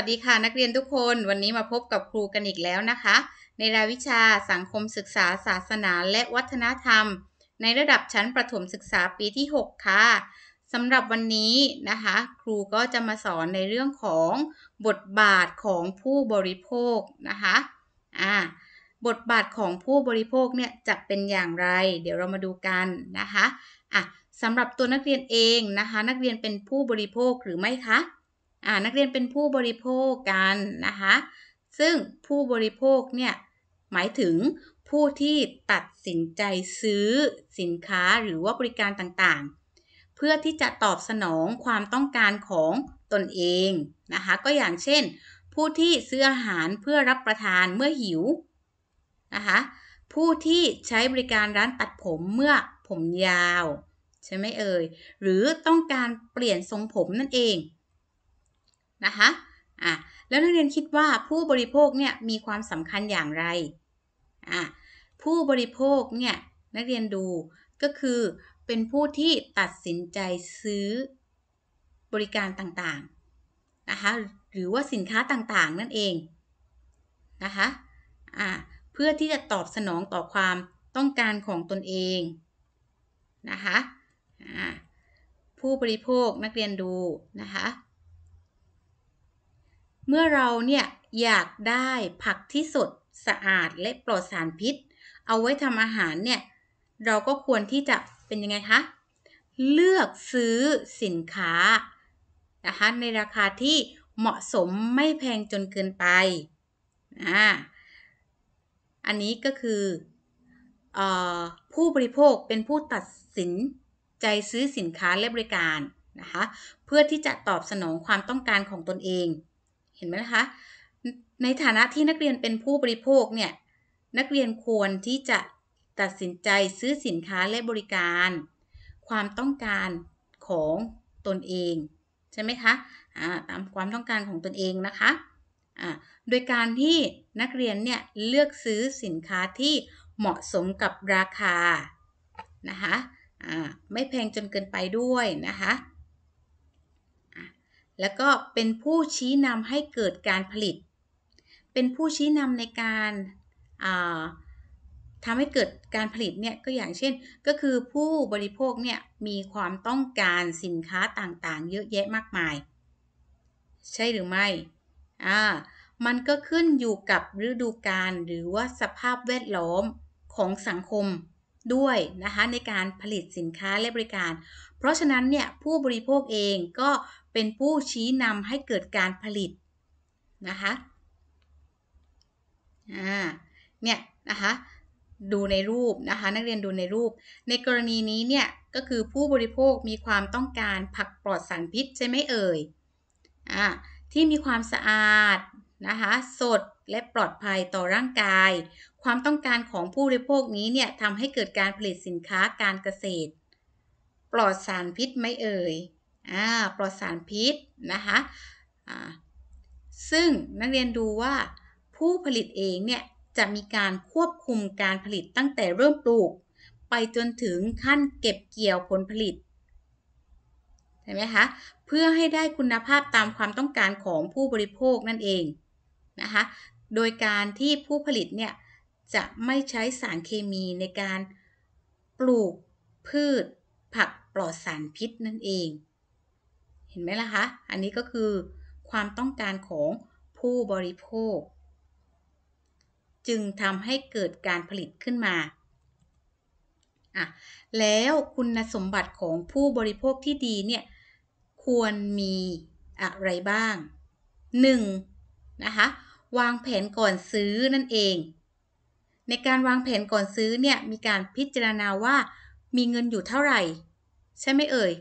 วัสดีค่ะนักเรียนทุกคนวันนี้มาพบกับครูกันอีกแล้วนะคะ ในรายวิชาสังคมศึกษาศาสนา และวัฒนธรรม ในระดับชั้นประถมศึกษาปีที่ 6 ค่ะสำหรับวันนี้นะคะครูก็จะมาสอนในเรื่องของบทบาทของผู้บริโภคนะคะ อ่า บทบาทของผู้บริโภคเนี่ย จะเป็นอย่างไร เดี๋ยวเรามาดูกันนะคะอ่ะสำหรับตัวนักเรียนเองนะคะนักเรียนเป็นผู้บริโภคหรือไม่คะนักเรียนเป็นผู้บริโภคกันนะคะ ซึ่งผู้บริโภคเนี่ยหมายถึงผู้ที่ตัดสินใจซื้อสินค้าหรือว่าบริการต่างๆ เพื่อที่จะตอบสนองความต้องการของตนเองนะคะก็อย่างเช่น ผู้ที่ซื้ออาหารเพื่อรับประทานเมื่อหิวนะคะผู้ที่ใช้บริการร้านตัดผมเมื่อผมยาวใช่ไหมเอ่ยหรือต้องการเปลี่ยนทรงผมนั่นเองนะคะอ่ะแล้ว นักเรียนคิดว่าผู้บริโภคเนี่ยมีความสำคัญอย่างไรอ่ะผู้บริโภคเนี่ยนักเรียนดูก็คือเป็นผู้ที่ตัดสินใจซื้อบริการต่างๆนะคะหรือว่าสินค้าต่าง ๆ นั่น เองนะคะอ่ะเพื่อที่จะตอบสนองต่อความต้องการของตนเอง นะคะผู้บริโภคนักเรียนดูนะคะเมื่อเรา เนี่ย อยากได้ผักที่สดสะอาดและปลอดสารพิษ เอาไว้ทำอาหาร เนี่ย เราก็ ควรที่จะเป็น ยังไงคะเลือกซื้อสินค้านะคะในราคาที่เหมาะสมไม่แพงจนเกินไป อ่าอันนี้ก็คืออผู้บริโภคเป็นผู้ตัดสินใจซื้อสินค้าและบริการนะคะเพื่อที่จะตอบสนองความต้องการของตนเองเห็นไหมคะ ในฐานะที่นักเรียนเป็นผู้บริโภคเนี่ย นักเรียนควรที่จะตัดสินใจซื้อสินค้าและบริการ ความต้องการของตนเอง ใช่ไหมคะ ตามความต้องการของตนเองนะคะะโดยการที่นักเรียนเนี่ย เลือกซื้อสินค้าที่เหมาะสมกับราคา นะคะะไม่แพงจนเกินไปด้วยนะคะแล้วก็เป็นผู้ชี้นำให้เกิดการผลิต เป็นผู้ชี้นำในการทำให้เกิดการผลิตเนี่ยก็อย่างเช่นก็คือผู้บริโภคเนี่ยมีความต้องการสินค้าต่างๆ เยอะแยะมากมาย ใช่หรือไม่ อ่า มันก็ขึ้นอยู่กับฤดูกาลหรือว่าสภาพแวดล้อมของสังคมด้วยนะคะในการผลิตสินค้าและบริการเพราะฉะนั้นเนี่ย ผู้บริโภคเองก็เป็นผู้ชี้นำให้เกิดการผลิตนะคะ อ่า เนี่ยนะคะดูในรูปนะคะนักเรียนดูในรูป ในกรณีนี้เนี่ยก็คือผู้บริโภคมีความต้องการผักปลอดสารพิษใช่ไหมเอ่ย อ่าที่มีความสะอาดนะคะสดและปลอดภัยต่อร่างกาย ความต้องการของผู้บริโภคนี้เนี่ยทำให้เกิดการผลิตสินค้าการเกษตรปลอดสารพิษไหมเอ่ยอ่าปลอดสารพิษ นะคะอ่าซึ่งนักเรียนดูว่า ผู้ผลิตเองเนี่ยจะมีการควบคุมการผลิตตั้งแต่เริ่มปลูกไปจนถึงขั้นเก็บเกี่ยวผลผลิตเห็นไหมคะ เพื่อให้ได้คุณภาพตามความต้องการของผู้บริโภคนั่นเองนะคะ โดยการที่ผู้ผลิตเนี่ยจะไม่ใช้สารเคมีในการปลูกพืชผักปลอดสารพิษนั่นเอง เห็นไหมล่ะคะ อันนี้ก็คือความต้องการของผู้บริโภค จึงทำให้เกิดการผลิตขึ้นมา อ่ะ แล้วคุณสมบัติของผู้บริโภคที่ดีเนี่ย ควรมีอะไรบ้าง 1. นะคะ วางแผนก่อนซื้อนั่นเอง ในการวางแผนก่อนซื้อเนี่ย มีการพิจารณาว่ามีเงินอยู่เท่าไหร่ใช่ไหมเอ่ย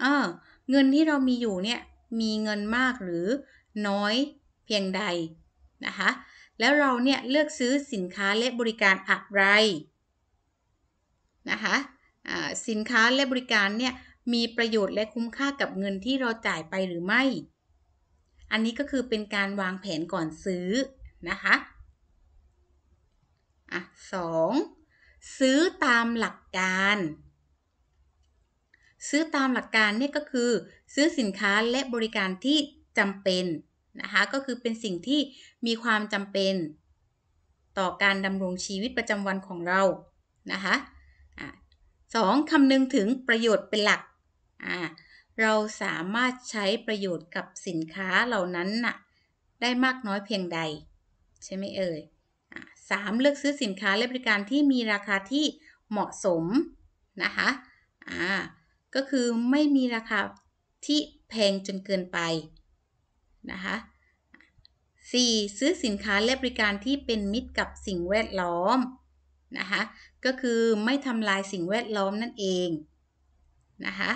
เออเงินที่ เรามีอยู่เนี่ยมีเงินมากหรือน้อยเพียงใด นะคะ แล้วเราเนี่ยเลือกซื้อสินค้าและบริการอะไรนะคะ สินค้าและบริการเนี่ยมีประโยชน์และคุ้มค่ากับเงินที่เราจ่ายไปหรือไม่ อันนี้ก็คือเป็นการวางแผนก่อนซื้อนะคะ อ่ะสองซื้อตามหลักการซื้อตามหลักการเนี่ยก็คือซื้อสินค้าและบริการที่จำเป็น นะคะ ก็คือเป็นสิ่งที่มีความจำเป็น ต่อการดำรงชีวิตประจำวันของเรา นะคะสองคำนึงถึงประโยชน์เป็นหลักเราสามารถใช้ประโยชน์กับสินค้าเหล่านั้นน่ะได้มากน้อยเพียงใด ใช่ไหมเอ่ยสามเลือกซื้อสินค้าและบริการที่มีราคาที่เหมาะสมนะคะอ่าก็คือไม่มีราคา ที่แพงจนเกินไป นะคะ 4. ซื้อสินค้าและบริการที่เป็นมิตรกับสิ่งแวดล้อมนะคะก็คือไม่ทำลายสิ่งแวดล้อมนั่นเองนะคะ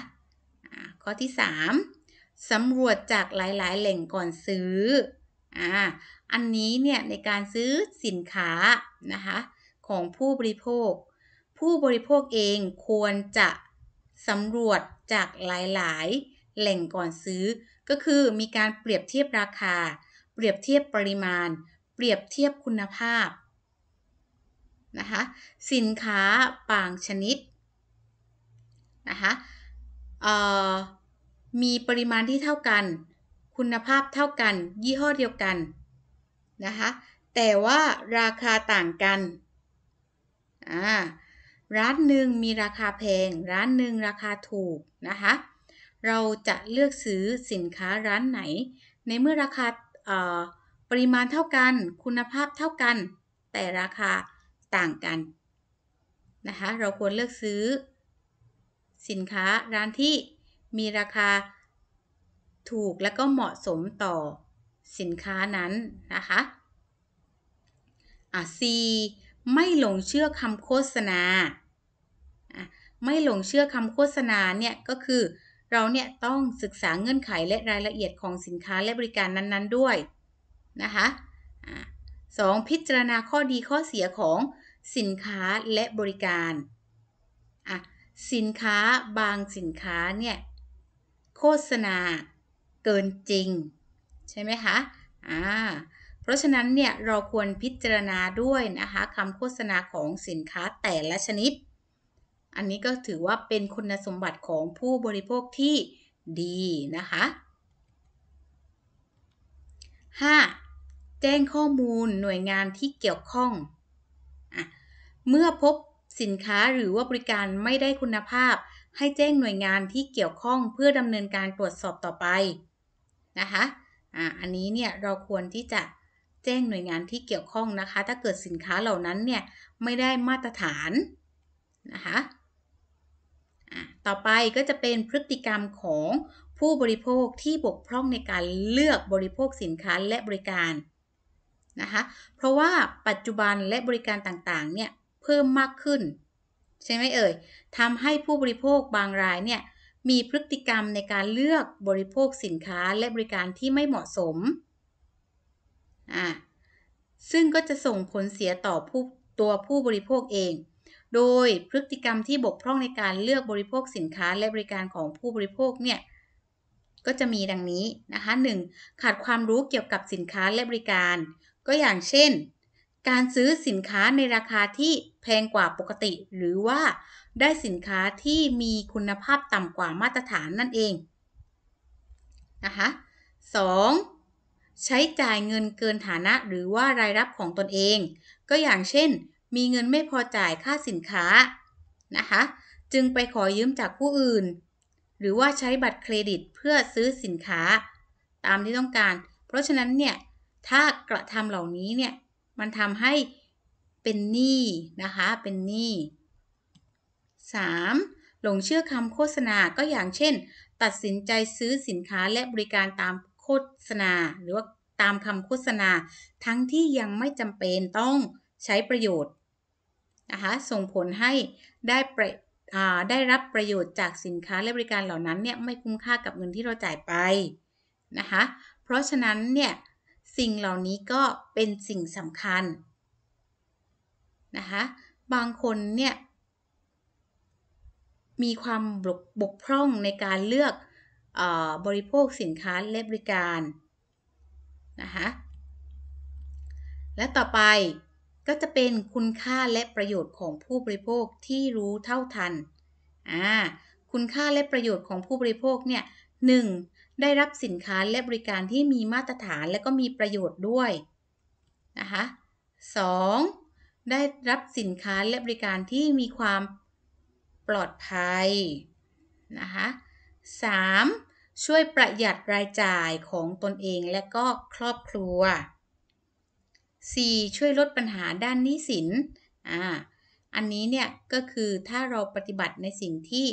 ข้อที่ 3 สำรวจจากหลายๆ แหล่งก่อนซื้ออ่าอันนี้เนี่ย ในการซื้อสินค้านะคะของผู้บริโภค ผู้บริโภคเองควรจะสำรวจจากหลายๆ แหล่งก่อนซื้อ ก็คือมีการเปรียบเทียบราคา เปรียบเทียบปริมาณ เปรียบเทียบคุณภาพนะคะสินค้าบางชนิดนะคะมีปริมาณที่เท่ากัน คุณภาพเท่ากันยี่ห้อเดียวกันนะคะแต่ว่าราคาต่างกัน อ่าร้านหนึ่งมีราคาแพง ร้านหนึ่งราคาถูก นะคะ เราจะเลือกซื้อสินค้าร้านไหน ในเมื่อราคาปริมาณเท่ากันคุณภาพเท่ากันแต่ราคาต่างกันนะคะเราควรเลือกซื้อสินค้าร้านที่มีราคาถูกและก็เหมาะสมต่อสินค้านั้นนะคะอ่ะ C ไม่หลงเชื่อคำโฆษณา ไม่หลงเชื่อคำโฆษณาเนี่ยก็คือเราเนี่ยต้องศึกษาเงื่อนไขและรายละเอียดของสินค้าและบริการนั้นๆด้วยนะคะสองพิจารณาข้อดีข้อเสียของสินค้าและบริการ สินค้าบางสินค้าเนี่ยโฆษณา เกินจริงใช่ไหมคะ อ่าราะฉะนั้น เนี่ยเราควรพิจารณาด้วยนะคะคำโฆษณาของสินค้าแต่ละชนิด อันนี้ก็ถือว่าเป็นคุณสมบัติของผู้บริโภคที่ดีนะคะ 5. แจ้งข้อมูลหน่วยงานที่เกี่ยวข้องอเมื่อพบสินค้าหรือว่าบริการไม่ได้คุณภาพ ให้แจ้งหน่วยงานที่เกี่ยวข้องเพื่อดำเนินการตรวจสอบต่อไปนะคะอะอันนี้เนี่ยเราควรที่จะแจ้งหน่วยงานที่เกี่ยวข้องนะคะ ถ้าเกิดสินค้าเหล่านั้นเนี่ย ไม่ได้มาตรฐานนะคะต่อไปก็จะเป็นพฤติกรรมของผู้บริโภคที่บกพร่องในการเลือกบริโภคสินค้าและบริการนะคะ เพราะว่าปัจจุบันและบริการต่างๆ เนี่ย เพิ่มมากขึ้น ใช่ไหมเอ่ย ทำให้ผู้บริโภคบางรายเนี่ยมีพฤติกรรมในการเลือกบริโภคสินค้าและบริการที่ไม่เหมาะสมอ่ะซึ่งก็จะส่งผลเสียต่อผู้ตัวผู้บริโภคเอง โดยพฤติกรรมที่บกพร่องในการเลือกบริโภคสินค้าและบริการของผู้บริโภคเนี่ยก็จะมีดังนี้ นะคะ 1. ขาดความรู้เกี่ยวกับสินค้าและบริการ ก็อย่างเช่น การซื้อสินค้าในราคาที่แพงกว่าปกติ หรือว่า ได้สินค้าที่มีคุณภาพต่ำกว่ามาตรฐานนั่นเองนะคะ 2. ใช้จ่ายเงินเกินฐานะหรือว่ารายรับของตนเอง ก็อย่างเช่น มีเงินไม่พอจ่ายค่าสินค้านะคะ จึงไปขอยืมจากผู้อื่น หรือว่าใช้บัตรเครดิตเพื่อซื้อสินค้าตามที่ต้องการ เพราะฉะนั้นเนี่ย ถ้ากระทำเหล่านี้เนี่ย มันทำให้เป็นหนี้นะคะ เป็นหนี้ 3. หลงเชื่อคำโฆษณา ก็อย่างเช่น ตัดสินใจซื้อสินค้าและบริการตามฆษณาหรือว่า ตามคำโฆษณา ทั้งที่ยังไม่จำเป็นต้องใช้ประโยชน์นะคะส่งผลให้ได้ประได้รับประโยชน์จากสินค้าและบริการเหล่านั้นเนี่ยไม่คุ้มค่ากับเงินที่เราจ่ายไปนะคะเพราะฉะนั้น เนี่ยสิ่งเหล่านี้ก็เป็นสิ่งสำคัญ นะคะ บางคนเนี่ยมีความบกบกพร่องในการเลือกบริโภคสินค้าและบริการนะคะ และต่อไปก็จะเป็นคุณค่าและประโยชน์ของผู้บริโภคที่รู้เท่าทัน อ่า คุณค่าและประโยชน์ของผู้บริโภคเนี่ยหนึ่งได้รับสินค้าและบริการที่มีมาตรฐานและก็มีประโยชน์ด้วยนะคะสองได้รับสินค้าและบริการที่มีความปลอดภัยนะคะสามช่วยประหยัดรายจ่ายของตนเองและก็ครอบครัว 4. ช่วยลดปัญหาด้านหนี้สิน อ่า อันนี้เนี่ย ก็คือถ้าเราปฏิบัติในสิ่งที่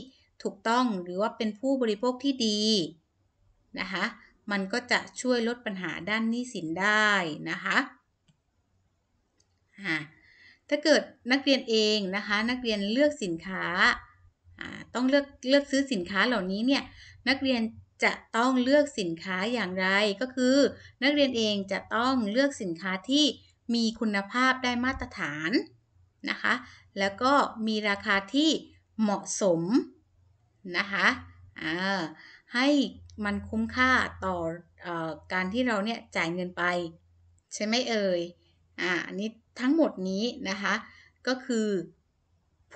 ถูกต้องหรือว่าเป็นผู้บริโภคที่ดีนะคะ มันก็จะช่วยลดปัญหาด้านหนี้สินได้นะคะถ้าเกิดนักเรียนเองนะคะนักเรียนเลือกสินค้าต้องเลือกเลือกซื้อสินค้าเหล่านี้เนี่ยนักเรียนจะต้องเลือกสินค้าอย่างไรก็คือ นักเรียนเองจะต้องเลือกสินค้าที่มีคุณภาพได้มาตรฐานนะคะ แล้วก็มีราคาที่เหมาะสมนะคะให้มันคุ้มค่าต่ออการที่เราเนี่ยจ่ายเงินไปใช่ไหมเอ่ยออันนี้ทั้งหมดนี้นะคะก็คือ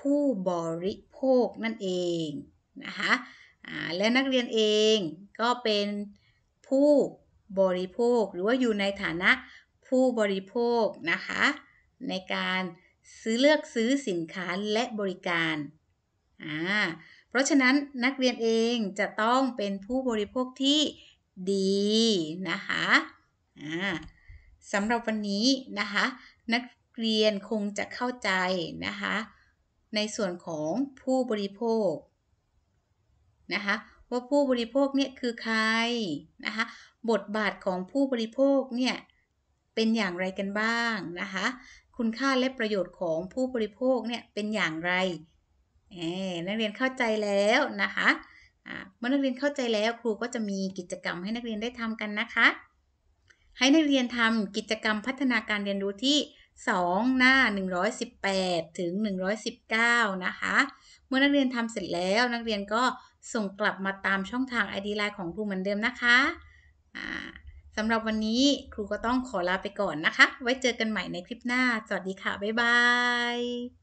ผู้บริโภคนั่นเองนะคะและนักเรียนเองก็เป็นผู้บริโภคหรือว่าอยู่ในฐานะผู้บริโภคนะคะในการซื้อเลือกซื้อสินค้าและบริการ เพราะฉะนั้นนักเรียนเองจะต้องเป็นผู้บริโภคที่ดีนะคะสำหรับวันนี้นะคะนักเรียนคงจะเข้าใจนะคะในส่วนของผู้บริโภคนะคะว่าผู้บริโภคเนี่ยคือใครนะคะ บทบาทของผู้บริโภคเนี่ยเป็นอย่างไรกันบ้าง นะคะ คุณค่าและประโยชน์ของผู้บริโภคเนี่ยเป็นอย่างไร นักเรียนเข้าใจแล้วนะคะเมื่อนักเรียนเข้าใจแล้วครูก็จะมีกิจกรรมให้นักเรียนได้ทำกันนะคะ ให้นักเรียนทำกิจกรรมพัฒนาการเรียนรู้ที่ 2 หน้า 118ถึง119นะคะ เมื่อนักเรียนทำเสร็จแล้วนักเรียนก็ส่งกลับมาตามช่องทาง ID Line ของครูเหมือนเดิมนะคะสำหรับวันนี้ครูก็ต้องขอลาไปก่อนนะคะ ไว้เจอกันใหม่ในคลิปหน้า สวัสดีค่ะ บ๊ายบาย